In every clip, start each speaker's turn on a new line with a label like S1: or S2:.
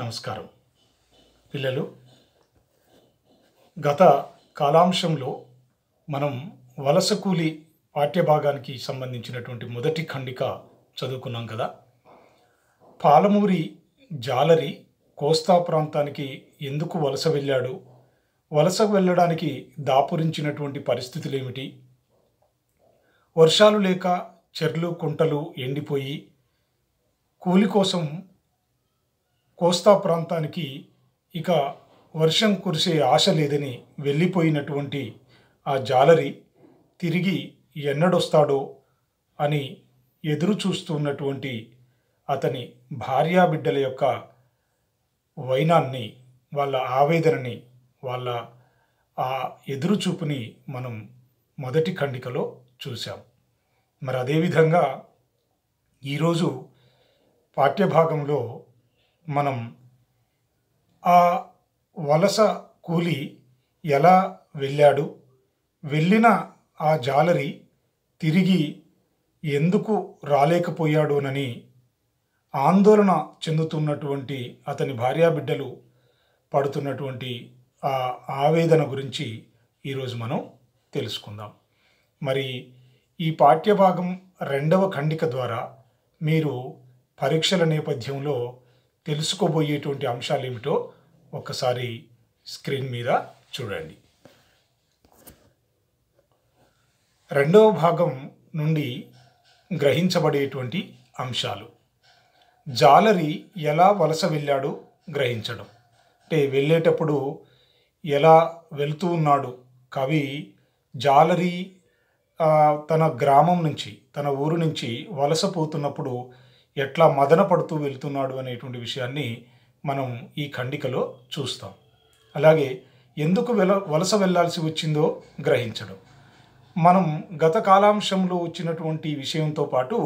S1: నమస్కారం పిల్లలు గత కాలాంశంలో మనం వలస కూలి పాఠ్యభాగానికి సంబంధించినటువంటి మొదటి ఖండిక చదువుకున్నాం కదా పాలమూరి జాలరి కోస్తా ప్రాంతానికి ఎందుకు వలస వెళ్ళాడు వలస వెళ్ళడానికి దాపురించినటువంటి పరిస్థితులు ఏమిటి వర్షాలు లేక చెర్లు కుంటలు ఎండిపోయి కూలి కోసం కోస్తా ప్రాంతానికి ఇక వర్షం కురిసే ఆశ లేదని వెళ్ళిపోయినటువంటి ఆ జాలరి తిరిగి ఎన్నడొస్తాడో అని ఎదురు చూస్తున్నటువంటి అతని భార్యాబిడ్డల యొక్క వైనాన్ని వాళ్ళ ఆవేదనని వాళ్ళ ఆ ఎదురుచూపుని మనం మొదటి ఖండికలో చూశాం మరి అదేవిధంగా ఈరోజు పాఠ్యభాగంలో మనం ఆ వలస కూలి ఎలా వెళ్ళాడు వెళ్ళిన ఆ జాలరి తిరిగి ఎందుకు రాలేకపోయాడోనని ఆందోళన చెందుతున్నటువంటి అతని భార్యాబిడ్డలు పడుతున్నటువంటి ఆ ఆవేదన గురించి ఈరోజు మనం తెలుసుకుందాం మరి ఈ పాఠ్యభాగం రెండవ ఖండిక ద్వారా మీరు పరీక్షల నేపథ్యంలో తెలుసుకోబోయేటువంటి అంశాలు ఏమిటో ఒక్కసారి స్క్రీన్ మీద చూడండి రెండవ భాగం నుండి గ్రహించబడేటువంటి అంశాలు జాలరి ఎలా వలస వెళ్ళాడు గ్రహించడం అంటే వెళ్ళేటప్పుడు ఎలా వెళ్తూ ఉన్నాడు కవి జాలరి తన గ్రామం నుంచి తన ఊరు నుంచి వలసపోతున్నప్పుడు ఎట్లా మదన పడుతూ వెళ్తున్నాడు అనేటువంటి విషయాన్ని మనం ఈ ఖండికలో చూస్తాం అలాగే ఎందుకు వెల వలస వెళ్లాల్సి వచ్చిందో గ్రహించడం మనం గత కాలాంశంలో వచ్చినటువంటి విషయంతో పాటు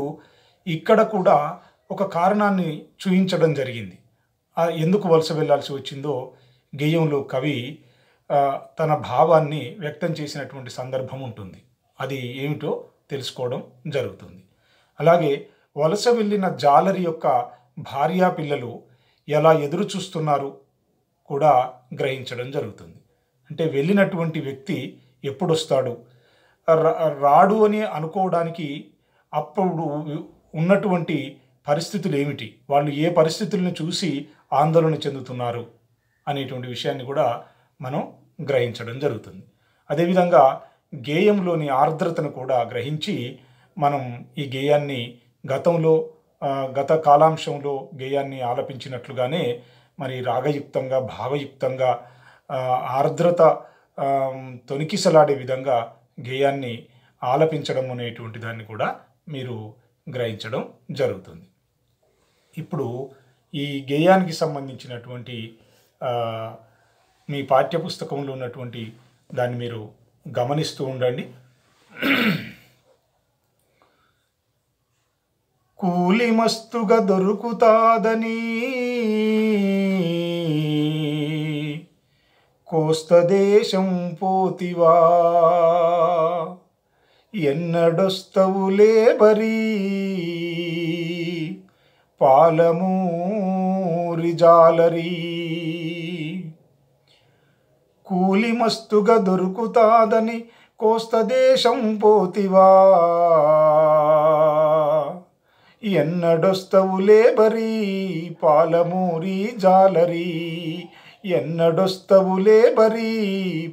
S1: ఇక్కడ కూడా ఒక కారణాన్ని చూపించడం జరిగింది ఎందుకు వలస వెళ్లాల్సి వచ్చిందో గేయంలో కవి తన భావాన్ని వ్యక్తం చేసినటువంటి సందర్భం ఉంటుంది అది ఏమిటో తెలుసుకోవడం జరుగుతుంది అలాగే వలస వెళ్ళిన జాలరి యొక్క భార్యా పిల్లలు ఎలా ఎదురు చూస్తున్నారు కూడా గ్రహించడం జరుగుతుంది అంటే వెళ్ళినటువంటి వ్యక్తి ఎప్పుడొస్తాడు రాడు అని అనుకోవడానికి అప్పుడు ఉన్నటువంటి పరిస్థితులు ఏమిటి వాళ్ళు ఏ పరిస్థితులను చూసి ఆందోళన చెందుతున్నారు అనేటువంటి విషయాన్ని కూడా మనం గ్రహించడం జరుగుతుంది అదేవిధంగా గేయంలోని ఆర్ద్రతను కూడా గ్రహించి మనం ఈ గేయాన్ని గతంలో గత కాలాంశంలో గేయాన్ని ఆలపించినట్లుగానే మరి రాగయుక్తంగా భావయుక్తంగా ఆర్ద్రత తొనికిసలాడే విధంగా గేయాన్ని ఆలపించడం అనేటువంటి దాన్ని కూడా మీరు గ్రహించడం జరుగుతుంది ఇప్పుడు ఈ గేయానికి సంబంధించినటువంటి మీ పాఠ్యపుస్తకంలో ఉన్నటువంటి దాన్ని మీరు గమనిస్తూ ఉండండి కూలిమస్తుగా దొరుకుతాదని కోస్తదేశం పోతివా ఎన్నడొస్తవులే బరీ పాలమూరి జాలరీ కూలిమస్తుగా దొరుకుతాదని కోస్తదేశం పోతివా ఎన్నడొస్తవు లేబరీ పాలమూరి జాలరీ ఎన్నడొస్తవు లేబరీ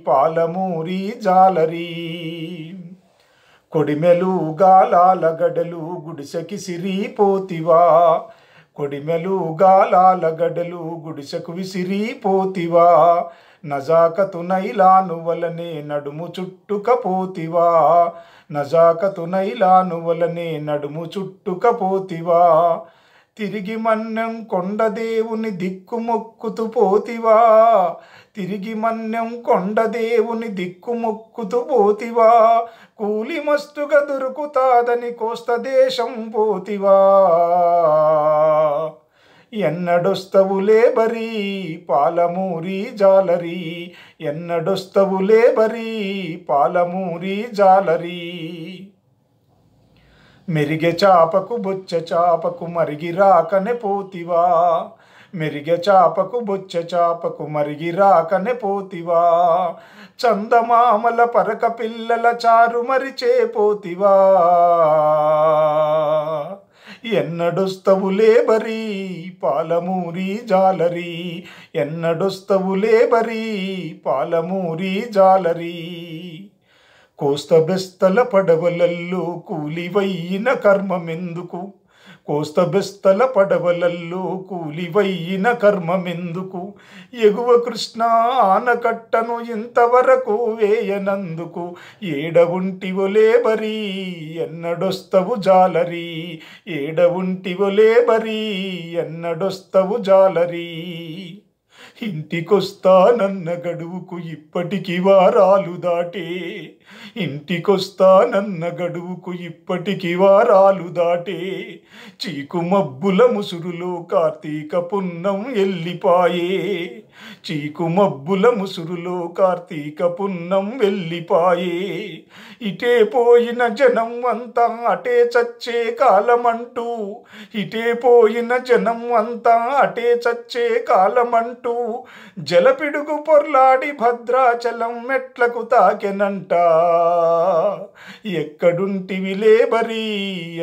S1: పాలమూరి జాలరీ కొడిమెలు గాలాల గడలు గుడిసెకి సిరిపోతివా కొడిమెలు గాలాల గడలు గుడిసెకు విసిరిపోతివా నజాకతు నైలాను వలనే నడుము చుట్టుకపోతివా నైలానువలనే నడుము చుట్టుకపోతివా తిరిగి మన్యం కొండదేవుని దిక్కుమొక్కుతు పోతివా తిరిగి మన్యం కొండదేవుని దిక్కుమొక్కుతు పోతివా కూలి మస్తుగా దొరుకుతాదని కోస్త దేశం పోతివా ఎన్నడొస్తవులే బరీ పాలమూరి జాలరీ ఎన్నడొస్తవులే బరీ పాలమూరి జాలరీ మెరిగె చాపకు బొచ్చ చాపకు మరిగి రాకనే పోతివా మెరిగె చాపకు బొచ్చ చాపకు మరిగి రాకనే పోతివా చందమామల పరక పిల్లల చారు మరిచే పోతివా ఎన్నడొస్తవులే బరీ పాలమూరి జాలరి ఎన్నడొస్తవులే బరీ పాలమూరి జాలరి బెస్తల పడవలల్లో కూలివైన కర్మమెందుకు కోస్తబెస్తల పడవలల్లో కూలివయ్యిన కర్మమెందుకు ఎగువ కృష్ణ ఆనకట్టను ఇంతవరకు వేయనందుకు ఏడవుంటి బరీ ఎన్నడొస్తవు జాలరీ ఏడవుంటి బరీ ఎన్నడొస్తవు జాలరీ ఇంటికొస్తానన్న గడువుకు ఇప్పటికి వారాలు దాటే ఇంటికొస్తానన్న గడువుకు ఇప్పటికి వారాలు దాటే చీకు మబ్బుల ముసురులో కార్తీక పున్నం వెళ్ళిపాయే చీకు మబ్బుల ముసురులో కార్తీక పున్నం వెళ్ళిపాయే ఇటే పోయిన జనం అంతా అటే చచ్చే కాలమంటూ ఇటే పోయిన జనం అంతా అటే చచ్చే కాలమంటూ జలపిడుగు పొర్లాడి భద్రాచలం మెట్లకు తాకెనంట ఎక్కడుంటివి లేబరి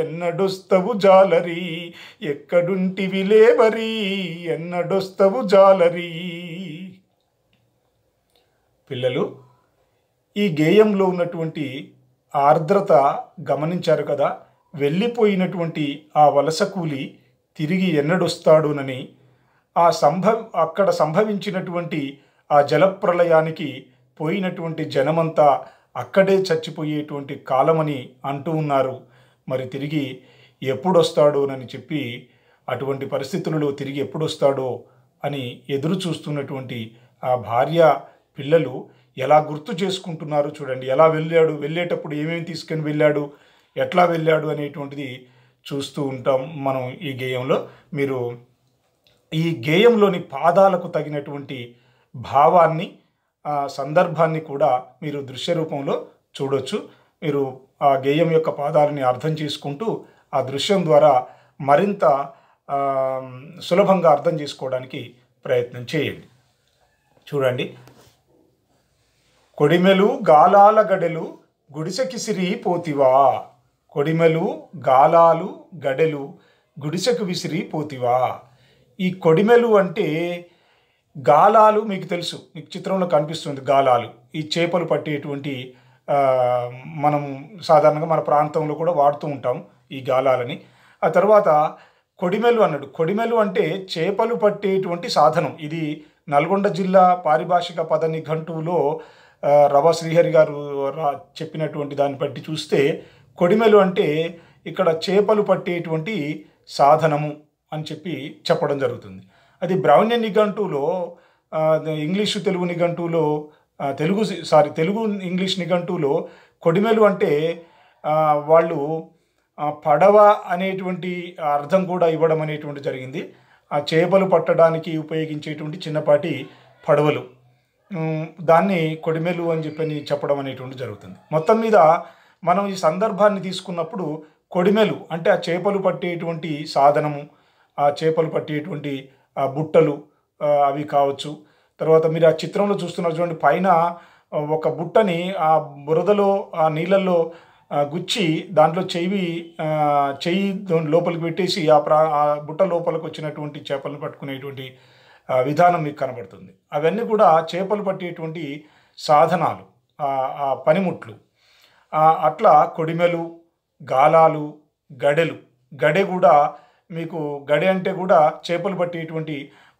S1: ఎన్నడొస్తవు జాలరి ఎక్కడుంటివి లేబరి ఎన్నడొస్తవు జాలరి పిల్లలు ఈ గేయంలో ఉన్నటువంటి ఆర్ద్రత గమనించారు కదా వెళ్ళిపోయినటువంటి ఆ వలస కూలి తిరిగి ఎన్నడొస్తాడునని ఆ సంభవ అక్కడ సంభవించినటువంటి ఆ జలప్రలయానికి పోయినటువంటి జనమంతా అక్కడే చచ్చిపోయేటువంటి కాలమని అంటూ ఉన్నారు మరి తిరిగి ఎప్పుడొస్తాడోనని చెప్పి అటువంటి పరిస్థితులలో తిరిగి ఎప్పుడొస్తాడో అని ఎదురు చూస్తున్నటువంటి ఆ భార్య పిల్లలు ఎలా గుర్తు చేసుకుంటున్నారు చూడండి ఎలా వెళ్ళాడు వెళ్ళేటప్పుడు ఏమేమి తీసుకొని వెళ్ళాడు ఎట్లా వెళ్ళాడు అనేటువంటిది చూస్తూ ఉంటాం మనం ఈ గేయంలో మీరు ఈ గేయంలోని పాదాలకు తగినటువంటి భావాన్ని సందర్భాన్ని కూడా మీరు దృశ్య రూపంలో చూడొచ్చు మీరు ఆ గేయం యొక్క పాదాలని అర్థం చేసుకుంటూ ఆ దృశ్యం ద్వారా మరింత సులభంగా అర్థం చేసుకోవడానికి ప్రయత్నం చేయండి చూడండి కొడిమెలు గాలాల గడెలు గుడిసెకిసిరి పోతివా కొడిమెలు గాలాలు గడెలు గుడిసెకు విసిరి పోతివా ఈ కొడిమెలు అంటే గాలాలు మీకు తెలుసు మీకు చిత్రంలో కనిపిస్తుంది గాలాలు ఈ చేపలు పట్టేటువంటి మనం సాధారణంగా మన ప్రాంతంలో కూడా వాడుతూ ఉంటాం ఈ గాలాలని ఆ తర్వాత కొడిమెలు అన్నాడు కొడిమెలు అంటే చేపలు పట్టేటువంటి సాధనం ఇది నల్గొండ జిల్లా పారిభాషిక పద నిఘంటువులో రవ శ్రీహరి గారు చెప్పినటువంటి దాన్ని బట్టి చూస్తే కొడిమెలు అంటే ఇక్కడ చేపలు పట్టేటువంటి సాధనము అని చెప్పి చెప్పడం జరుగుతుంది అది బ్రాహ్మణ్య నిఘంటువులో ఇంగ్లీషు తెలుగు నిఘంటువులో తెలుగు సారీ తెలుగు ఇంగ్లీష్ నిఘంటువులో కొడిమెలు అంటే వాళ్ళు పడవ అనేటువంటి అర్థం కూడా ఇవ్వడం అనేటువంటి జరిగింది ఆ చేపలు పట్టడానికి ఉపయోగించేటువంటి చిన్నపాటి పడవలు దాన్ని కొడిమెలు అని చెప్పని చెప్పడం అనేటువంటి జరుగుతుంది మొత్తం మీద మనం ఈ సందర్భాన్ని తీసుకున్నప్పుడు కొడిమెలు అంటే ఆ చేపలు పట్టేటువంటి సాధనము ఆ చేపలు పట్టేటువంటి ఆ బుట్టలు అవి కావచ్చు తర్వాత మీరు ఆ చిత్రంలో చూస్తున్నటువంటి పైన ఒక బుట్టని ఆ బురదలో ఆ నీళ్ళల్లో గుచ్చి దాంట్లో చెయ్యి చెయ్యి లోపలికి పెట్టేసి ఆ ప్రా ఆ బుట్ట లోపలికి వచ్చినటువంటి చేపలను పట్టుకునేటువంటి విధానం మీకు కనబడుతుంది అవన్నీ కూడా చేపలు పట్టేటువంటి సాధనాలు ఆ పనిముట్లు అట్లా కొడిమెలు గాలాలు గడెలు గడె కూడా మీకు గడి అంటే కూడా చేపలు పట్టేటువంటి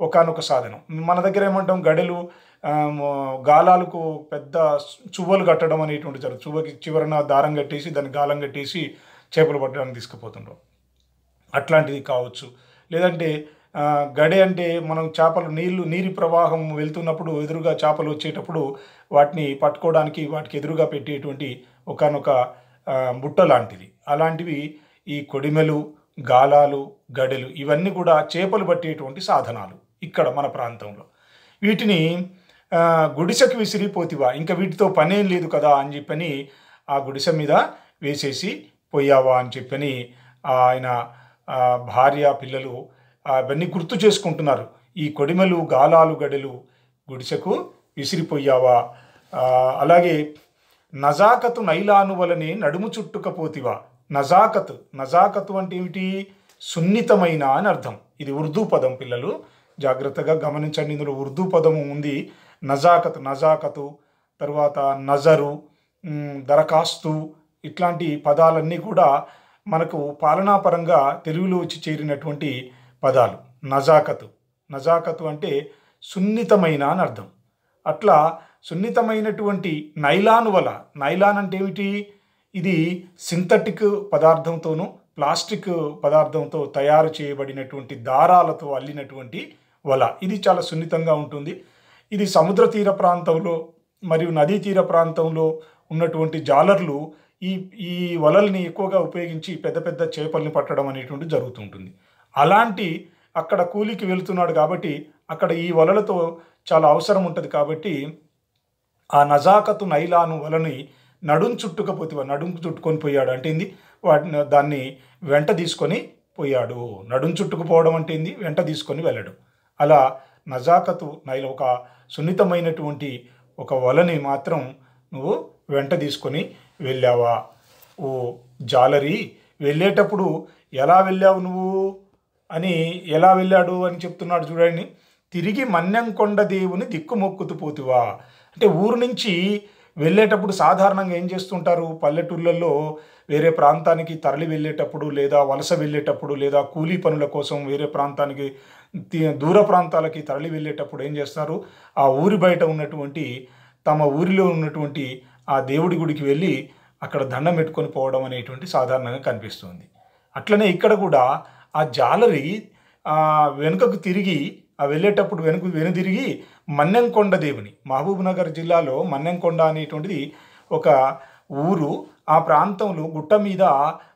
S1: ఒకనొక సాధనం మన దగ్గర ఏమంటాం గడెలు గాలాలకు పెద్ద చువ్వలు కట్టడం అనేటువంటి జరుగుతుంది చువ్వకి చివరన దారం కట్టేసి దాన్ని గాలం కట్టేసి చేపలు పట్టడానికి తీసుకుపోతుండ్రు అట్లాంటిది కావచ్చు లేదంటే గడి అంటే మనం చేపలు నీళ్లు నీరి ప్రవాహం వెళ్తున్నప్పుడు ఎదురుగా చేపలు వచ్చేటప్పుడు వాటిని పట్టుకోవడానికి వాటికి ఎదురుగా పెట్టేటువంటి ఒకనొక బుట్ట లాంటిది అలాంటివి ఈ కొడిమెలు గాలాలు గడెలు ఇవన్నీ కూడా చేపలు పట్టేటువంటి సాధనాలు ఇక్కడ మన ప్రాంతంలో వీటిని గుడిసెకు విసిరి పోతివా ఇంకా వీటితో పనేం లేదు కదా అని చెప్పని ఆ గుడిసె మీద వేసేసి పోయావా అని చెప్పని ఆయన భార్య పిల్లలు అవన్నీ గుర్తు చేసుకుంటున్నారు ఈ కొడిమలు గాలాలు గడెలు గుడిసెకు విసిరిపోయావా అలాగే నజాకతు నైలాను వలనే నడుము చుట్టుకపోతివా నజాకత్ నజాకత్ అంటే ఏమిటి సున్నితమైన అని అర్థం ఇది ఉర్దూ పదం పిల్లలు జాగ్రత్తగా గమనించండి ఇందులో ఉర్దూ పదము ఉంది నజాకత్ నజాకతు తర్వాత నజరు దరఖాస్తు ఇట్లాంటి పదాలన్నీ కూడా మనకు పాలనాపరంగా తెలుగులో వచ్చి చేరినటువంటి పదాలు నజాకతు నజాకతు అంటే సున్నితమైన అని అర్థం అట్లా సున్నితమైనటువంటి నైలాన్ వల నైలాన్ అంటే ఏమిటి ఇది సింథటిక్ పదార్థంతోనూ ప్లాస్టిక్ పదార్థంతో తయారు చేయబడినటువంటి దారాలతో అల్లినటువంటి వల ఇది చాలా సున్నితంగా ఉంటుంది ఇది సముద్ర తీర ప్రాంతంలో మరియు నదీ తీర ప్రాంతంలో ఉన్నటువంటి జాలర్లు ఈ ఈ వలల్ని ఎక్కువగా ఉపయోగించి పెద్ద పెద్ద చేపల్ని పట్టడం అనేటువంటి జరుగుతుంటుంది అలాంటి అక్కడ కూలికి వెళుతున్నాడు కాబట్టి అక్కడ ఈ వలలతో చాలా అవసరం ఉంటుంది కాబట్టి ఆ నజాకతు నైలాను వలని నడుం చుట్టుకపోతే నడుం చుట్టుకొని పోయాడు అంటే ఏంది వాటిని దాన్ని వెంట తీసుకొని పోయాడు నడుం చుట్టుకుపోవడం అంటే ఏంది వెంట తీసుకొని వెళ్ళడు అలా నజాకతు నైలో ఒక సున్నితమైనటువంటి ఒక వలని మాత్రం నువ్వు వెంట తీసుకొని వెళ్ళావా ఓ జాలరి వెళ్ళేటప్పుడు ఎలా వెళ్ళావు నువ్వు అని ఎలా వెళ్ళాడు అని చెప్తున్నాడు చూడండి తిరిగి మన్నెంకొండ దేవుని దిక్కుమొక్కుతూ పోతువా అంటే ఊరు నుంచి వెళ్ళేటప్పుడు సాధారణంగా ఏం చేస్తుంటారు పల్లెటూళ్ళల్లో వేరే ప్రాంతానికి తరలి వెళ్ళేటప్పుడు లేదా వలస వెళ్ళేటప్పుడు లేదా కూలీ పనుల కోసం వేరే ప్రాంతానికి దూర ప్రాంతాలకి తరలి వెళ్ళేటప్పుడు ఏం చేస్తారు ఆ ఊరి బయట ఉన్నటువంటి తమ ఊరిలో ఉన్నటువంటి ఆ దేవుడి గుడికి వెళ్ళి అక్కడ దండం పెట్టుకొని పోవడం అనేటువంటి సాధారణంగా కనిపిస్తుంది అట్లనే ఇక్కడ కూడా ఆ జాలరీ వెనుకకు తిరిగి ఆ వెళ్ళేటప్పుడు వెనుక వెనుదిరిగి మన్నెంకొండ దేవుని మహబూబ్నగర్ జిల్లాలో మన్నెంకొండ అనేటువంటిది ఒక ఊరు ఆ ప్రాంతంలో గుట్ట మీద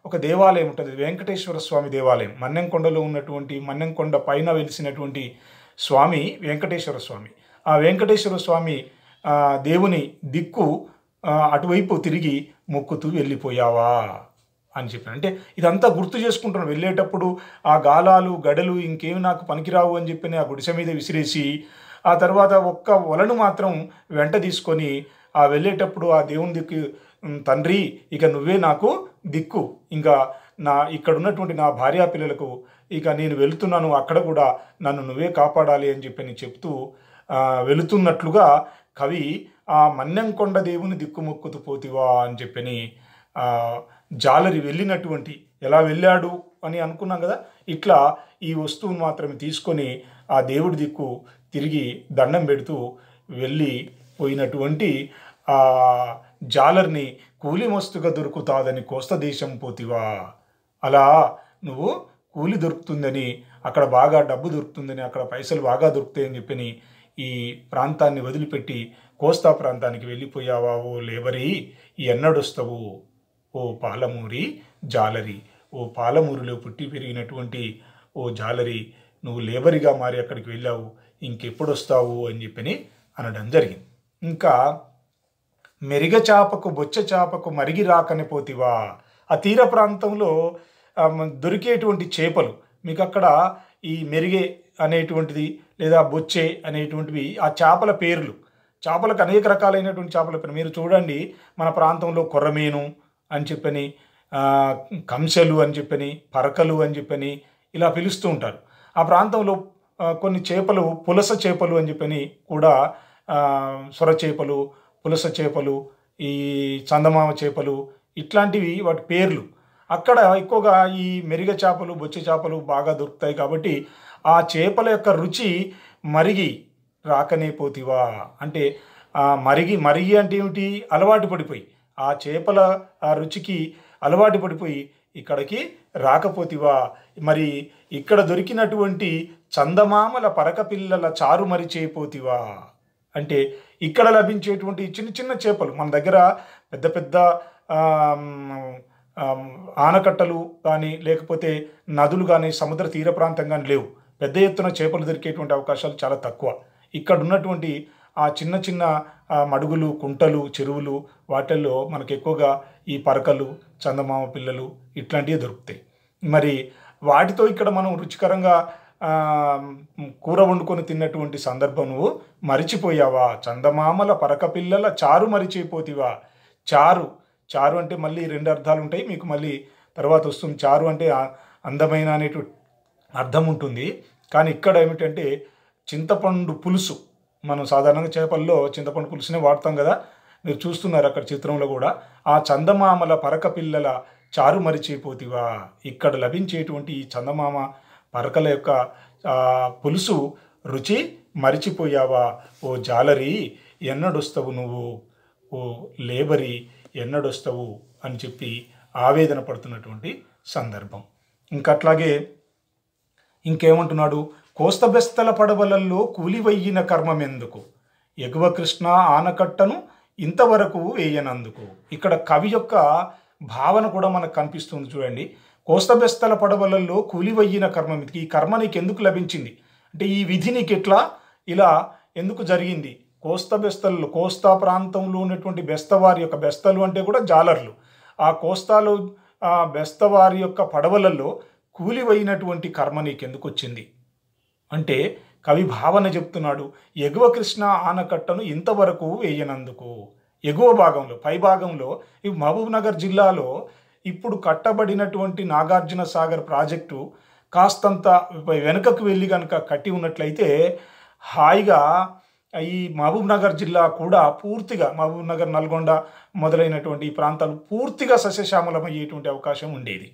S1: ఒక దేవాలయం ఉంటుంది వెంకటేశ్వర స్వామి దేవాలయం మన్నెంకొండలో ఉన్నటువంటి మన్నెంకొండ పైన వెలిసినటువంటి స్వామి వెంకటేశ్వర స్వామి ఆ వెంకటేశ్వర స్వామి దేవుని దిక్కు అటువైపు తిరిగి మొక్కుతూ వెళ్ళిపోయావా అని చెప్పాను అంటే ఇదంతా గుర్తు చేసుకుంటున్నాను వెళ్ళేటప్పుడు ఆ గాలాలు గడలు ఇంకేమి నాకు పనికిరావు అని చెప్పి ఆ గుడిసె మీద విసిరేసి ఆ తర్వాత ఒక్క వలను మాత్రం వెంట తీసుకొని ఆ వెళ్ళేటప్పుడు ఆ దేవుని దిక్కు తండ్రి ఇక నువ్వే నాకు దిక్కు ఇంకా నా ఇక్కడ ఉన్నటువంటి నా భార్యా పిల్లలకు ఇక నేను వెళుతున్నాను అక్కడ కూడా నన్ను నువ్వే కాపాడాలి అని చెప్పి నేను చెప్తూ వెళుతున్నట్లుగా కవి ఆ మన్నెంకొండ దేవుని దిక్కుముక్కుతూ పోతివా అని చెప్పని జాలరి వెళ్ళినటువంటి ఎలా వెళ్ళాడు అని అనుకున్నాం కదా ఇట్లా ఈ వస్తువును మాత్రమే తీసుకొని ఆ దేవుడి దిక్కు తిరిగి దండం పెడుతూ వెళ్ళి పోయినటువంటి ఆ జాలర్ని మస్తుగా దొరుకుతాదని కోస్త దేశం పోతివా అలా నువ్వు కూలి దొరుకుతుందని అక్కడ బాగా డబ్బు దొరుకుతుందని అక్కడ పైసలు బాగా దొరుకుతాయని చెప్పని ఈ ప్రాంతాన్ని వదిలిపెట్టి కోస్తా ప్రాంతానికి వెళ్ళిపోయావా ఓ లేబరీ ఎన్నడొస్తావు ఓ పాలమూరి జాలరి ఓ పాలమూరిలో పుట్టి పెరిగినటువంటి ఓ జాలరి నువ్వు లేబరిగా మారి అక్కడికి వెళ్ళావు ఇంకెప్పుడు వస్తావు అని చెప్పి అనడం జరిగింది ఇంకా మెరిగ చాపకు బొచ్చ చాపకు మరిగి రాకని పోతివా ఆ తీర ప్రాంతంలో దొరికేటువంటి చేపలు మీకు అక్కడ ఈ మెరిగే అనేటువంటిది లేదా బొచ్చే అనేటువంటివి ఆ చేపల పేర్లు చేపలకు అనేక రకాలైనటువంటి చేపల పేరు మీరు చూడండి మన ప్రాంతంలో కొర్రమీను అని చెప్పని కంసెలు అని చెప్పని పరకలు అని చెప్పని ఇలా పిలుస్తూ ఉంటారు ఆ ప్రాంతంలో కొన్ని చేపలు పులస చేపలు అని చెప్పని కూడా సొర చేపలు పులస చేపలు ఈ చందమామ చేపలు ఇట్లాంటివి వాటి పేర్లు అక్కడ ఎక్కువగా ఈ మెరుగ చేపలు బొచ్చ చేపలు బాగా దొరుకుతాయి కాబట్టి ఆ చేపల యొక్క రుచి మరిగి రాకనే పోతివా అంటే మరిగి మరిగి అంటే ఏమిటి అలవాటు పడిపోయి ఆ చేపల ఆ రుచికి అలవాటు పడిపోయి ఇక్కడికి రాకపోతివా మరి ఇక్కడ దొరికినటువంటి చందమామల పరకపిల్లల చారు మరి చేపోతివా అంటే ఇక్కడ లభించేటువంటి చిన్న చిన్న చేపలు మన దగ్గర పెద్ద పెద్ద ఆనకట్టలు కానీ లేకపోతే నదులు కానీ సముద్ర తీర ప్రాంతం కానీ లేవు పెద్ద ఎత్తున చేపలు దొరికేటువంటి అవకాశాలు చాలా తక్కువ ఇక్కడ ఉన్నటువంటి ఆ చిన్న చిన్న మడుగులు కుంటలు చెరువులు వాటిల్లో మనకు ఎక్కువగా ఈ పరకలు చందమామ పిల్లలు ఇట్లాంటివి దొరుకుతాయి మరి వాటితో ఇక్కడ మనం రుచికరంగా కూర వండుకొని తిన్నటువంటి సందర్భం నువ్వు మరిచిపోయావా చందమామల పరకపిల్లల చారు మరిచిపోతివా చారు చారు అంటే మళ్ళీ రెండు అర్థాలు ఉంటాయి మీకు మళ్ళీ తర్వాత వస్తుంది చారు అంటే అందమైన అనేటు అర్థం ఉంటుంది కానీ ఇక్కడ ఏమిటంటే చింతపండు పులుసు మనం సాధారణంగా చేపల్లో చింతపండు పులుసునే వాడతాం కదా మీరు చూస్తున్నారు అక్కడ చిత్రంలో కూడా ఆ చందమామల పరకపిల్లల చారు మరిచిపోతివా ఇక్కడ లభించేటువంటి ఈ చందమామ మరకల యొక్క పులుసు రుచి మరిచిపోయావా ఓ జాలరీ ఎన్నడొస్తావు నువ్వు ఓ లేబరి ఎన్నడొస్తావు అని చెప్పి ఆవేదన పడుతున్నటువంటి సందర్భం ఇంకట్లాగే ఇంకేమంటున్నాడు కోస్తబెస్తల పడవలల్లో కూలివయ్యిన కర్మమెందుకు ఎగువ కృష్ణ ఆనకట్టను ఇంతవరకు వేయనందుకు ఇక్కడ కవి యొక్క భావన కూడా మనకు కనిపిస్తుంది చూడండి కోస్తబెస్తల పడవలలో కూలివయ్యిన కర్మ ఈ కర్మ నీకు ఎందుకు లభించింది అంటే ఈ విధి నీకు ఎట్లా ఇలా ఎందుకు జరిగింది కోస్త బెస్తలు కోస్తా ప్రాంతంలో ఉన్నటువంటి బెస్తవారి యొక్క బెస్తలు అంటే కూడా జాలర్లు ఆ కోస్తాలో బెస్తవారి యొక్క పడవలలో కూలివైనటువంటి కర్మ నీకెందుకు వచ్చింది అంటే కవి భావన చెప్తున్నాడు ఎగువ కృష్ణ ఆనకట్టను ఇంతవరకు వేయనందుకు ఎగువ భాగంలో పై భాగంలో ఈ మహబూబ్ నగర్ జిల్లాలో ఇప్పుడు కట్టబడినటువంటి నాగార్జున సాగర్ ప్రాజెక్టు కాస్తంత వెనుకకు వెళ్ళి కనుక కట్టి ఉన్నట్లయితే హాయిగా ఈ మహబూబ్ నగర్ జిల్లా కూడా పూర్తిగా మహబూబ్ నగర్ నల్గొండ మొదలైనటువంటి ఈ ప్రాంతాలు పూర్తిగా సస్యశ్యామలమయ్యేటువంటి అవకాశం ఉండేది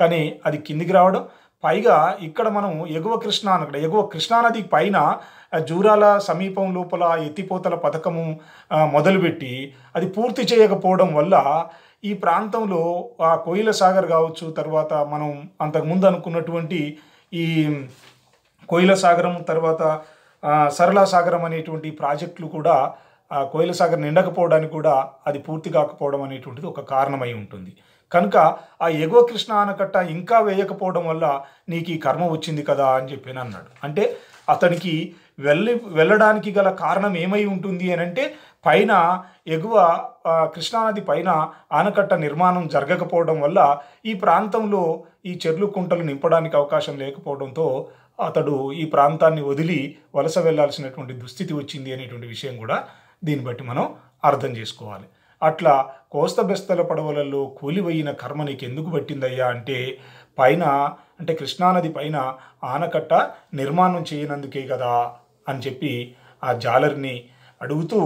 S1: కానీ అది కిందికి రావడం పైగా ఇక్కడ మనం ఎగువ కృష్ణా అక్కడ ఎగువ కృష్ణానది పైన జూరాల సమీపం లోపల ఎత్తిపోతల పథకము మొదలుపెట్టి అది పూర్తి చేయకపోవడం వల్ల ఈ ప్రాంతంలో ఆ కోయిల సాగర్ కావచ్చు తర్వాత మనం అంతకుముందు అనుకున్నటువంటి ఈ కోయిల సాగరం తర్వాత సరళా సాగరం అనేటువంటి ప్రాజెక్టులు కూడా కోయిల సాగర్ నిండకపోవడానికి కూడా అది పూర్తి కాకపోవడం అనేటువంటిది ఒక కారణమై ఉంటుంది కనుక ఆ ఎగువ కృష్ణ ఆనకట్ట ఇంకా వేయకపోవడం వల్ల నీకు ఈ కర్మ వచ్చింది కదా అని చెప్పి అన్నాడు అంటే అతనికి వెళ్ళి వెళ్ళడానికి గల కారణం ఏమై ఉంటుంది అని అంటే పైన ఎగువ కృష్ణానది పైన ఆనకట్ట నిర్మాణం జరగకపోవడం వల్ల ఈ ప్రాంతంలో ఈ చెర్లు కుంటలు నింపడానికి అవకాశం లేకపోవడంతో అతడు ఈ ప్రాంతాన్ని వదిలి వలస వెళ్లాల్సినటువంటి దుస్థితి వచ్చింది అనేటువంటి విషయం కూడా దీన్ని బట్టి మనం అర్థం చేసుకోవాలి అట్లా కోస్తబెస్తల పడవలలో కూలిపోయిన కర్మ నీకు ఎందుకు పట్టిందయ్యా అంటే పైన అంటే కృష్ణానది పైన ఆనకట్ట నిర్మాణం చేయనందుకే కదా అని చెప్పి ఆ జాలర్ని అడుగుతూ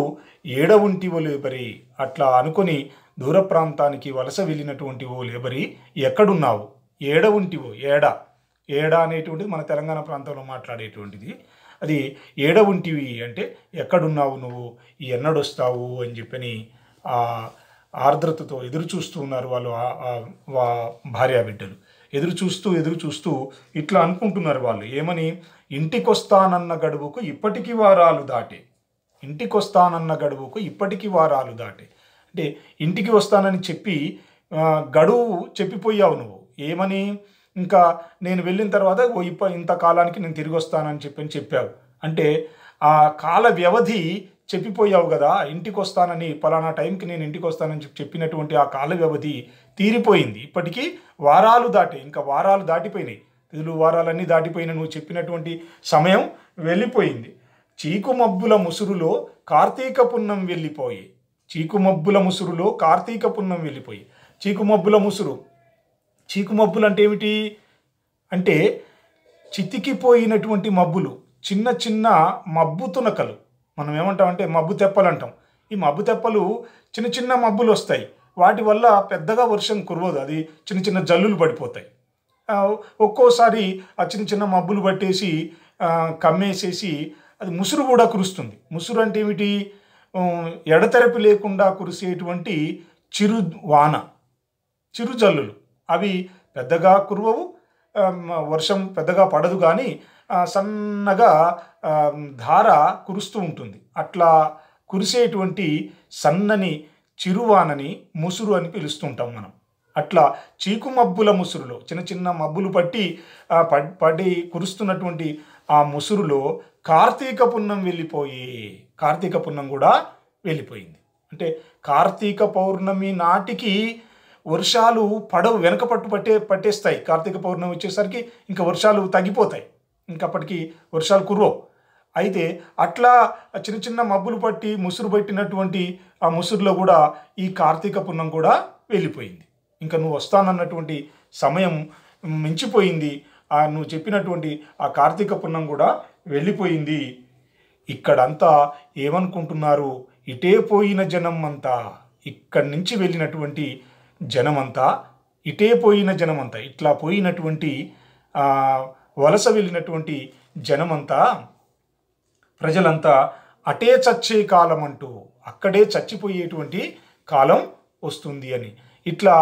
S1: ఓ లేబరి అట్లా అనుకుని దూర ప్రాంతానికి వలస వెళ్ళినటువంటి ఓ లేబరి ఎక్కడున్నావు ఏడవుంటివో ఏడ ఏడ అనేటువంటిది మన తెలంగాణ ప్రాంతంలో మాట్లాడేటువంటిది అది ఏడవుంటివి అంటే ఎక్కడున్నావు నువ్వు ఎన్నడొస్తావు అని చెప్పని ఆర్ద్రతతో ఎదురు చూస్తూ ఉన్నారు వాళ్ళు భార్యా బిడ్డలు ఎదురు చూస్తూ ఎదురు చూస్తూ ఇట్లా అనుకుంటున్నారు వాళ్ళు ఏమని ఇంటికొస్తానన్న గడువుకు ఇప్పటికీ వారాలు దాటే ఇంటికి వస్తానన్న గడువుకు ఇప్పటికీ వారాలు దాటి అంటే ఇంటికి వస్తానని చెప్పి గడువు చెప్పిపోయావు నువ్వు ఏమని ఇంకా నేను వెళ్ళిన తర్వాత ఓ ఇప్ప ఇంత కాలానికి నేను తిరిగి వస్తానని చెప్పి చెప్పావు అంటే ఆ కాల వ్యవధి చెప్పిపోయావు కదా ఇంటికి వస్తానని పలానా టైంకి నేను ఇంటికి వస్తానని చెప్పి చెప్పినటువంటి ఆ కాల వ్యవధి తీరిపోయింది ఇప్పటికీ వారాలు దాటి ఇంకా వారాలు దాటిపోయినాయి తెలుగు వారాలన్నీ దాటిపోయిన నువ్వు చెప్పినటువంటి సమయం వెళ్ళిపోయింది చీకుమబ్బుల ముసురులో కార్తీక పున్నం వెళ్ళిపోయి చీకుమబ్బుల ముసురులో కార్తీక పున్నం వెళ్ళిపోయి చీకుమబ్బుల ముసురు చీకుమబ్బులు అంటే ఏమిటి అంటే చితికిపోయినటువంటి మబ్బులు చిన్న చిన్న మబ్బు తునకలు మనం ఏమంటామంటే మబ్బు తెప్పలు అంటాం ఈ మబ్బు తెప్పలు చిన్న చిన్న మబ్బులు వస్తాయి వాటి వల్ల పెద్దగా వర్షం కురవదు అది చిన్న చిన్న జల్లులు పడిపోతాయి ఒక్కోసారి ఆ చిన్న చిన్న మబ్బులు పట్టేసి కమ్మేసేసి అది ముసురు కూడా కురుస్తుంది ముసురు అంటే ఏమిటి ఎడతెరపి లేకుండా కురిసేటువంటి చిరు వాన చిరు జల్లులు అవి పెద్దగా కురవవు వర్షం పెద్దగా పడదు కానీ సన్నగా ధార కురుస్తూ ఉంటుంది అట్లా కురిసేటువంటి సన్నని చిరువానని ముసురు అని పిలుస్తుంటాం మనం అట్లా చీకు మబ్బుల ముసురులో చిన్న చిన్న మబ్బులు పట్టి పడి కురుస్తున్నటువంటి ఆ ముసురులో కార్తీక పున్నం వెళ్ళిపోయి కార్తీక పున్నం కూడా వెళ్ళిపోయింది అంటే కార్తీక పౌర్ణమి నాటికి వర్షాలు పడవు వెనక పట్టు పట్టే పట్టేస్తాయి కార్తీక పౌర్ణమి వచ్చేసరికి ఇంకా వర్షాలు తగ్గిపోతాయి ఇంకప్పటికి వర్షాలు కుర్రో అయితే అట్లా చిన్న చిన్న మబ్బులు పట్టి ముసురు పట్టినటువంటి ఆ ముసురులో కూడా ఈ కార్తీక పున్నం కూడా వెళ్ళిపోయింది ఇంకా నువ్వు వస్తానన్నటువంటి సమయం మించిపోయింది నువ్వు చెప్పినటువంటి ఆ కార్తీక పున్నం కూడా వెళ్ళిపోయింది ఇక్కడంతా ఏమనుకుంటున్నారు ఇటే పోయిన జనం అంతా ఇక్కడి నుంచి వెళ్ళినటువంటి జనమంతా ఇటే పోయిన జనమంతా ఇట్లా పోయినటువంటి వలస వెళ్ళినటువంటి జనమంతా ప్రజలంతా అటే చచ్చే కాలం అంటూ అక్కడే చచ్చిపోయేటువంటి కాలం వస్తుంది అని ఇట్లా